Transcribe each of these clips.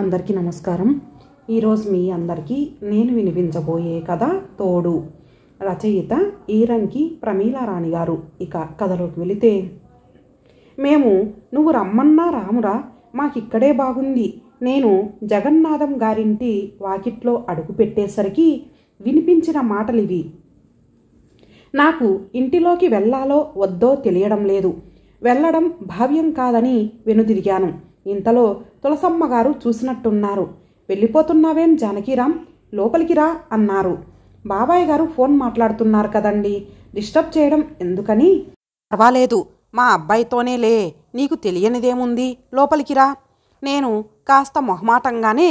అందరికీ నమస్కారం ఈరోజు మీ అందరికీ నేను వినిపించబోయే కథ తోడు రచయిత ఈరన్కి ప్రమీల రాణి గారు ఇక కథలోకి వెళితే మేము నువ్వు రమ్మన్నా రామురా మాకిక్కడే బాగుంది నేను జగన్నాథం గారింటి వాకిట్లో అడుగు పెట్టేసరికి వినిపించిన మాటలివి నాకు ఇంటిలోకి వెళ్ళాలో వద్దో తెలియడం లేదు వెళ్ళడం భావ్యం కాదని వెనుదిరిగాను ఇంతలో తులసమ్మ గారు చూసినట్టున్నారు వెళ్ళిపోతున్నావేం జానకీరామ్ లోపలికి రా అన్నారు బాబాయ్ గారు ఫోన్ మాట్లాడుతున్నారు కదండి డిస్టర్బ్ చేయడం ఎందుకని పర్వాలేదు మా అబ్బాయితోనే లే నీకు తెలియనిదేముంది లోపలికి రా నేను కాస్త మొహమాటంగానే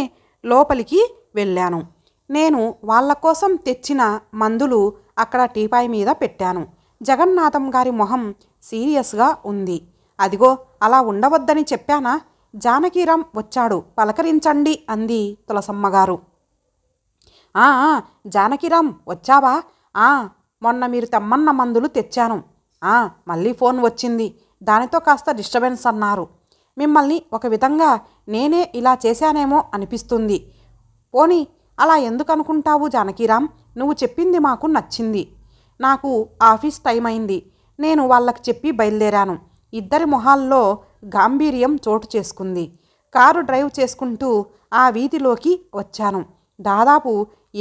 లోపలికి వెళ్ళాను నేను వాళ్ళ కోసం తెచ్చిన మందులు అక్కడ టీపాయ్ మీద పెట్టాను జగన్నాథం గారి మొహం సీరియస్గా ఉంది అదిగో అలా ఉండవద్దని చెప్పానా జానకీరాం వచ్చాడు పలకరించండి అంది తులసమ్మగారు ఆ జానకిరాం వచ్చావా ఆ మొన్న మీరు తెమ్మన్న మందులు తెచ్చాను ఆ మళ్ళీ ఫోన్ వచ్చింది దానితో కాస్త డిస్టర్బెన్స్ అన్నారు మిమ్మల్ని ఒక విధంగా నేనే ఇలా చేశానేమో అనిపిస్తుంది పోనీ అలా ఎందుకు అనుకుంటావు జానకీరాం నువ్వు చెప్పింది మాకు నచ్చింది నాకు ఆఫీస్ టైం అయింది నేను వాళ్ళకి చెప్పి బయలుదేరాను ఇద్దరి మొహాల్లో గాంభీర్యం చోటు చేసుకుంది కారు డ్రైవ్ చేసుకుంటూ ఆ వీధిలోకి వచ్చాను దాదాపు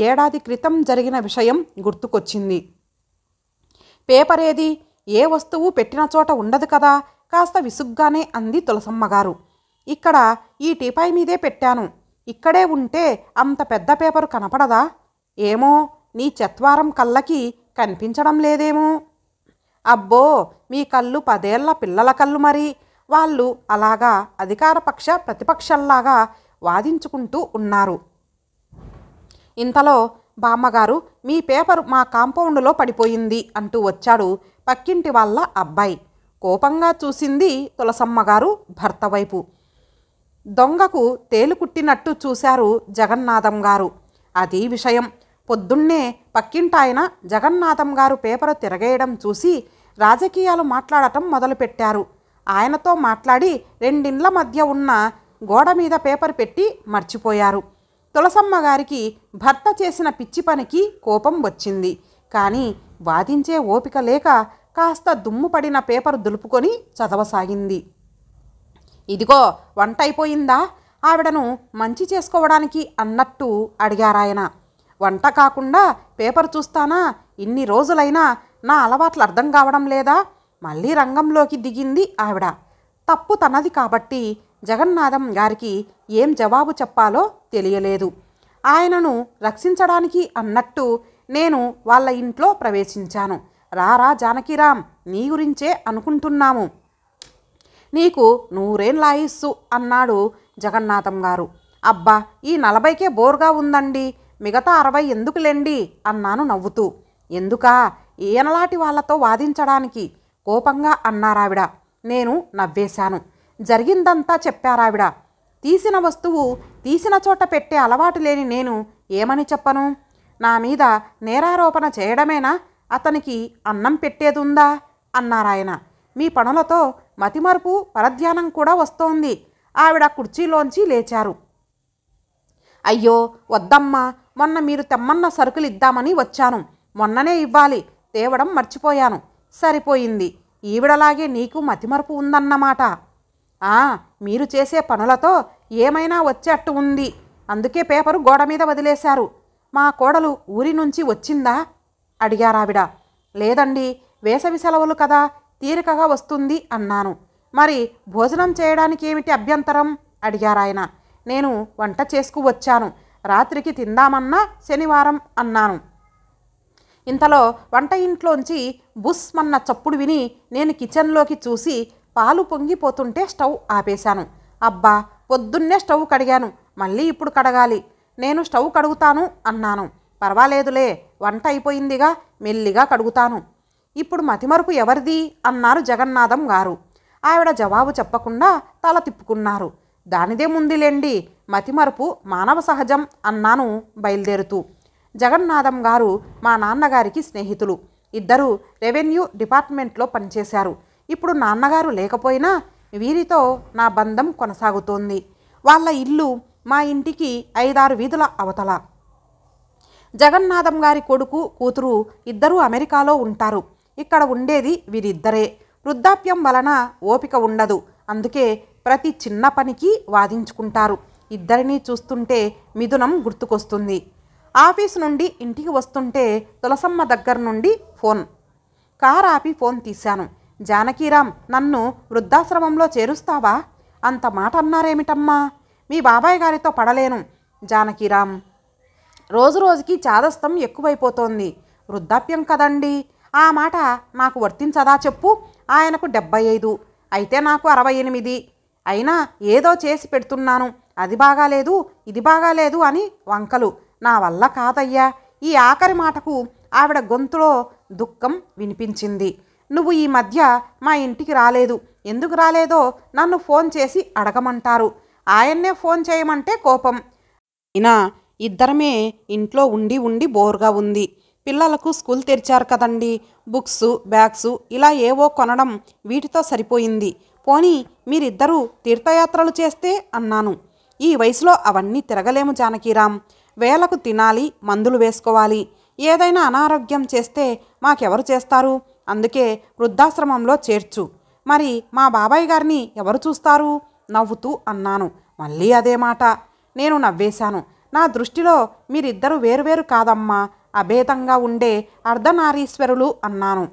ఏడాది క్రితం జరిగిన విషయం గుర్తుకొచ్చింది పేపర్ ఏది ఏ వస్తువు పెట్టిన చోట ఉండదు కదా కాస్త విసుగ్గానే అంది తులసమ్మగారు ఇక్కడ ఈ టీపాయ్ మీదే పెట్టాను ఇక్కడే ఉంటే అంత పెద్ద పేపరు కనపడదా ఏమో నీ చత్వారం కళ్ళకి కనిపించడం లేదేమో అబ్బో మీ కళ్ళు పదేళ్ల పిల్లల కళ్ళు మరి వాళ్ళు అలాగా అధికారపక్ష ప్రతిపక్షంలాగా వాదించుకుంటూ ఉన్నారు ఇంతలో బామ్మగారు మీ పేపర్ మా కాంపౌండ్లో పడిపోయింది అంటూ వచ్చాడు పక్కింటి వాళ్ళ అబ్బాయి కోపంగా చూసింది తులసమ్మగారు భర్త వైపు దొంగకు తేలుకుట్టినట్టు చూశారు జగన్నాథం గారు అది విషయం పొద్దున్నే పక్కింటాయన జగన్నాథం గారు పేపర్ తిరగేయడం చూసి రాజకీయాలు మాట్లాడటం మొదలుపెట్టారు ఆయనతో మాట్లాడి రెండిండ్ల మధ్య ఉన్న గోడ మీద పేపర్ పెట్టి మర్చిపోయారు తులసమ్మ గారికి భర్త చేసిన పిచ్చి పనికి కోపం వచ్చింది కానీ వాదించే ఓపిక లేక కాస్త దుమ్ము పడిన పేపర్ దులుపుకొని చదవసాగింది ఇదిగో వంట అయిపోయిందా ఆవిడను మంచి చేసుకోవడానికి అన్నట్టు అడిగారాయన వంట కాకుండా పేపర్ చూస్తానా ఇన్ని రోజులైనా నా అలవాట్లు అర్థం కావడం లేదా మళ్ళీ రంగంలోకి దిగింది ఆవిడ తప్పు తనది కాబట్టి జగన్నాథం గారికి ఏం జవాబు చెప్పాలో తెలియలేదు ఆయనను రక్షించడానికి అన్నట్టు నేను వాళ్ళ ఇంట్లో ప్రవేశించాను రారా జానకిరామ్ నీ గురించే అనుకుంటున్నాము నీకు లాయిస్సు అన్నాడు జగన్నాథం గారు అబ్బా ఈ నలభైకే బోర్గా ఉందండి మిగతా అరవై ఎందుకులేండి అన్నాను నవ్వుతూ ఎందుకా ఏనలాటి వాళ్లతో వాదించడానికి కోపంగా అన్నారావిడ నేను నవ్వేశాను జరిగిందంతా చెప్పారావిడ తీసిన వస్తువు తీసిన చోట పెట్టే అలవాటు లేని నేను ఏమని చెప్పను నా మీద నేరారోపణ చేయడమేనా అతనికి అన్నం పెట్టేదుందా అన్నారాయన మీ పనులతో మతిమరుపు పరధ్యానం కూడా వస్తోంది ఆవిడ కుర్చీలోంచి లేచారు అయ్యో వద్దమ్మా మొన్న మీరు తెమ్మన్న సరుకులు ఇద్దామని వచ్చాను మొన్ననే ఇవ్వాలి తేవడం మర్చిపోయాను సరిపోయింది ఈవిడలాగే నీకు మతిమరుపు ఉందన్నమాట ఆ మీరు చేసే పనులతో ఏమైనా వచ్చేట్టు ఉంది అందుకే పేపరు గోడ మీద వదిలేశారు మా కోడలు ఊరి నుంచి వచ్చిందా అడిగారావిడ లేదండి వేసవి సెలవులు కదా తీరికగా వస్తుంది అన్నాను మరి భోజనం చేయడానికి ఏమిటి అభ్యంతరం అడిగారాయన నేను వంట చేసుకు వచ్చాను రాత్రికి తిందామన్నా శనివారం అన్నాను ఇంతలో వంట ఇంట్లోంచి బుస్ మన్న చప్పుడు విని నేను కిచెన్లోకి చూసి పాలు పొంగిపోతుంటే స్టవ్ ఆపేశాను అబ్బా పొద్దున్నే స్టవ్ కడిగాను మళ్ళీ ఇప్పుడు కడగాలి నేను స్టవ్ కడుగుతాను అన్నాను పర్వాలేదులే వంట అయిపోయిందిగా మెల్లిగా కడుగుతాను ఇప్పుడు మతిమరుపు ఎవరిది అన్నారు జగన్నాథం గారు ఆవిడ జవాబు చెప్పకుండా తల తిప్పుకున్నారు దానిదే ముందులేండి మతిమరుపు మానవ సహజం అన్నాను బయలుదేరుతూ జగన్నాథం గారు మా నాన్నగారికి స్నేహితులు ఇద్దరు రెవెన్యూ డిపార్ట్మెంట్లో పనిచేశారు ఇప్పుడు నాన్నగారు లేకపోయినా వీరితో నా బంధం కొనసాగుతోంది వాళ్ళ ఇల్లు మా ఇంటికి ఐదారు వీధుల అవతల జగన్నాథం గారి కొడుకు కూతురు ఇద్దరూ అమెరికాలో ఉంటారు ఇక్కడ ఉండేది వీరిద్దరే వృద్ధాప్యం వలన ఓపిక ఉండదు అందుకే ప్రతి చిన్న పనికి వాదించుకుంటారు ఇద్దరినీ చూస్తుంటే మిథునం గుర్తుకొస్తుంది ఆఫీస్ నుండి ఇంటికి వస్తుంటే తులసమ్మ దగ్గర నుండి ఫోన్ కార్ ఆపి ఫోన్ తీశాను జానకీరామ్ నన్ను వృద్ధాశ్రమంలో చేరుస్తావా అంత మాట అన్నారేమిటమ్మా మీ బాబాయ్ గారితో పడలేను జానకీరామ్ రోజు రోజుకి చాదస్తం ఎక్కువైపోతోంది వృద్ధాప్యం కదండి ఆ మాట నాకు వర్తించదా చెప్పు ఆయనకు డెబ్బై ఐదు అయితే నాకు అరవై ఎనిమిది అయినా ఏదో చేసి పెడుతున్నాను అది బాగాలేదు ఇది బాగాలేదు అని వంకలు నా వల్ల కాదయ్యా ఈ ఆఖరి మాటకు ఆవిడ గొంతులో దుఃఖం వినిపించింది నువ్వు ఈ మధ్య మా ఇంటికి రాలేదు ఎందుకు రాలేదో నన్ను ఫోన్ చేసి అడగమంటారు ఆయన్నే ఫోన్ చేయమంటే కోపం అయినా ఇద్దరమే ఇంట్లో ఉండి ఉండి బోర్గా ఉంది పిల్లలకు స్కూల్ తెరిచారు కదండి బుక్స్ బ్యాగ్స్ ఇలా ఏవో కొనడం వీటితో సరిపోయింది పోనీ మీరిద్దరూ తీర్థయాత్రలు చేస్తే అన్నాను ఈ వయసులో అవన్నీ తిరగలేము జానకీరామ్ వేలకు తినాలి మందులు వేసుకోవాలి ఏదైనా అనారోగ్యం చేస్తే మాకెవరు చేస్తారు అందుకే వృద్ధాశ్రమంలో చేర్చు మరి మా బాబాయ్ గారిని ఎవరు చూస్తారు నవ్వుతూ అన్నాను మళ్ళీ అదే మాట నేను నవ్వేశాను నా దృష్టిలో మీరిద్దరు వేరువేరు కాదమ్మా అభేదంగా ఉండే అర్ధనారీశ్వరులు అన్నాను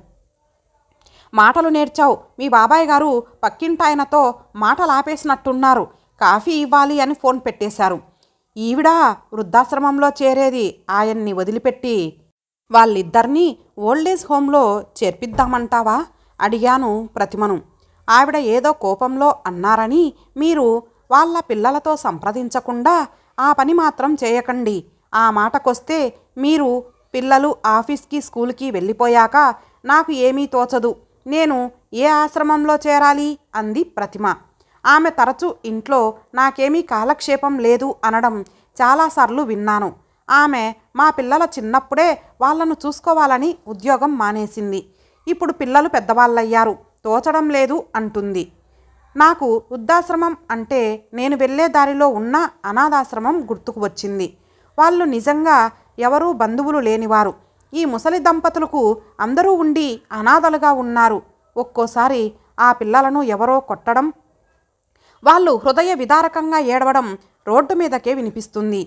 మాటలు నేర్చావు మీ బాబాయ్ గారు పక్కింటాయనతో మాటలాపేసినట్టున్నారు కాఫీ ఇవ్వాలి అని ఫోన్ పెట్టేశారు ఈవిడ వృద్ధాశ్రమంలో చేరేది ఆయన్ని వదిలిపెట్టి వాళ్ళిద్దరినీ ఓల్డేజ్ హోంలో చేర్పిద్దామంటావా అడిగాను ప్రతిమను ఆవిడ ఏదో కోపంలో అన్నారని మీరు వాళ్ళ పిల్లలతో సంప్రదించకుండా ఆ పని మాత్రం చేయకండి ఆ మాటకొస్తే మీరు పిల్లలు ఆఫీస్కి స్కూల్కి వెళ్ళిపోయాక నాకు ఏమీ తోచదు నేను ఏ ఆశ్రమంలో చేరాలి అంది ప్రతిమ ఆమె తరచూ ఇంట్లో నాకేమీ కాలక్షేపం లేదు అనడం చాలాసార్లు విన్నాను ఆమె మా పిల్లల చిన్నప్పుడే వాళ్లను చూసుకోవాలని ఉద్యోగం మానేసింది ఇప్పుడు పిల్లలు పెద్దవాళ్ళయ్యారు తోచడం లేదు అంటుంది నాకు వృద్ధాశ్రమం అంటే నేను వెళ్ళే దారిలో ఉన్న అనాథాశ్రమం గుర్తుకు వచ్చింది వాళ్ళు నిజంగా ఎవరూ బంధువులు లేనివారు ఈ ముసలి దంపతులకు అందరూ ఉండి అనాథలుగా ఉన్నారు ఒక్కోసారి ఆ పిల్లలను ఎవరో కొట్టడం వాళ్ళు హృదయ విదారకంగా ఏడవడం రోడ్డు మీదకే వినిపిస్తుంది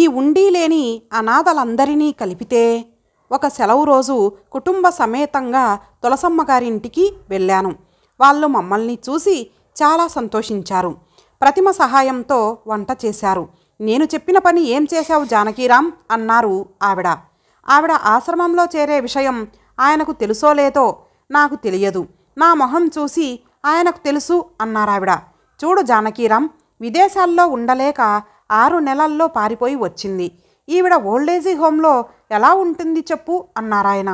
ఈ ఉండి లేని అనాథలందరినీ కలిపితే ఒక సెలవు రోజు కుటుంబ సమేతంగా తులసమ్మ వెళ్ళాను వాళ్ళు మమ్మల్ని చూసి చాలా సంతోషించారు ప్రతిమ సహాయంతో వంట చేశారు నేను చెప్పిన పని ఏం చేశావు జానకీరామ్ అన్నారు ఆవిడ ఆవిడ ఆశ్రమంలో చేరే విషయం ఆయనకు తెలుసో లేదో నాకు తెలియదు నా మొహం చూసి ఆయనకు తెలుసు అన్నారావిడ చూడు జానకీరామ్ విదేశాల్లో ఉండలేక ఆరు నెలల్లో పారిపోయి వచ్చింది ఈవిడ ఓల్డేజీ హోంలో ఎలా ఉంటుంది చెప్పు అన్నారాయన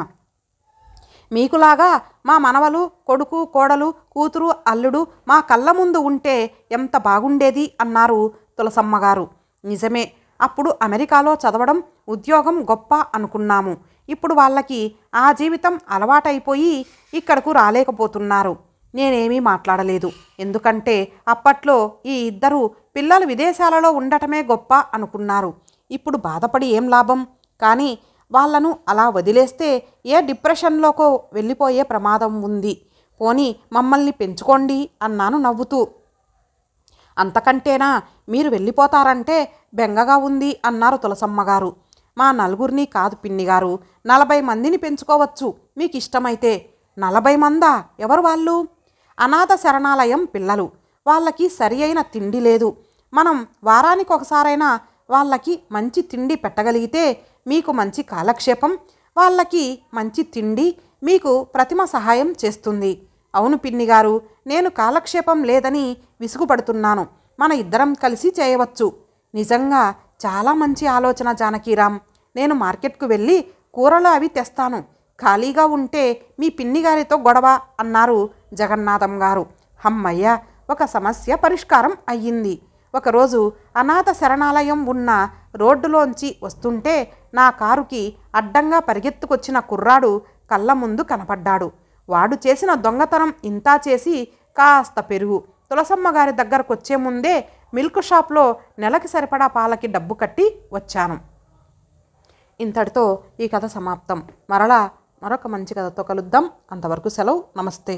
మీకులాగా మా మనవలు కొడుకు కోడలు కూతురు అల్లుడు మా కళ్ళ ముందు ఉంటే ఎంత బాగుండేది అన్నారు తులసమ్మగారు నిజమే అప్పుడు అమెరికాలో చదవడం ఉద్యోగం గొప్ప అనుకున్నాము ఇప్పుడు వాళ్ళకి ఆ జీవితం అలవాటైపోయి ఇక్కడకు రాలేకపోతున్నారు నేనేమీ మాట్లాడలేదు ఎందుకంటే అప్పట్లో ఈ ఇద్దరు పిల్లలు విదేశాలలో ఉండటమే గొప్ప అనుకున్నారు ఇప్పుడు బాధపడి ఏం లాభం కానీ వాళ్లను అలా వదిలేస్తే ఏ డిప్రెషన్లోకో వెళ్ళిపోయే ప్రమాదం ఉంది పోని మమ్మల్ని పెంచుకోండి అన్నాను నవ్వుతూ అంతకంటేనా మీరు వెళ్ళిపోతారంటే బెంగగా ఉంది అన్నారు తులసమ్మగారు మా నలుగురిని కాదు పిన్నిగారు నలభై మందిని పెంచుకోవచ్చు మీకు ఇష్టమైతే నలభై మందా ఎవరు వాళ్ళు అనాథ శరణాలయం పిల్లలు వాళ్ళకి సరి అయిన తిండి లేదు మనం వారానికి ఒకసారైనా వాళ్ళకి మంచి తిండి పెట్టగలిగితే మీకు మంచి కాలక్షేపం వాళ్ళకి మంచి తిండి మీకు ప్రతిమ సహాయం చేస్తుంది అవును పిన్ని గారు నేను కాలక్షేపం లేదని విసుగుపడుతున్నాను మన ఇద్దరం కలిసి చేయవచ్చు నిజంగా చాలా మంచి ఆలోచన జానకీరామ్ నేను మార్కెట్కు వెళ్ళి కూరలు అవి తెస్తాను ఖాళీగా ఉంటే మీ పిన్నిగారితో గొడవ అన్నారు జగన్నాథం గారు హమ్మయ్య ఒక సమస్య పరిష్కారం అయ్యింది ఒకరోజు అనాథ శరణాలయం ఉన్న రోడ్డులోంచి వస్తుంటే నా కారుకి అడ్డంగా పరిగెత్తుకొచ్చిన కుర్రాడు కళ్ళ ముందు కనపడ్డాడు వాడు చేసిన దొంగతనం ఇంతా చేసి కాస్త పెరుగు తులసమ్మ గారి దగ్గరకు వచ్చే ముందే మిల్క్ షాప్లో నెలకి సరిపడా పాలకి డబ్బు కట్టి వచ్చాను ఇంతటితో ఈ కథ సమాప్తం మరలా మరొక మంచి కథతో కలుద్దాం అంతవరకు సెలవు నమస్తే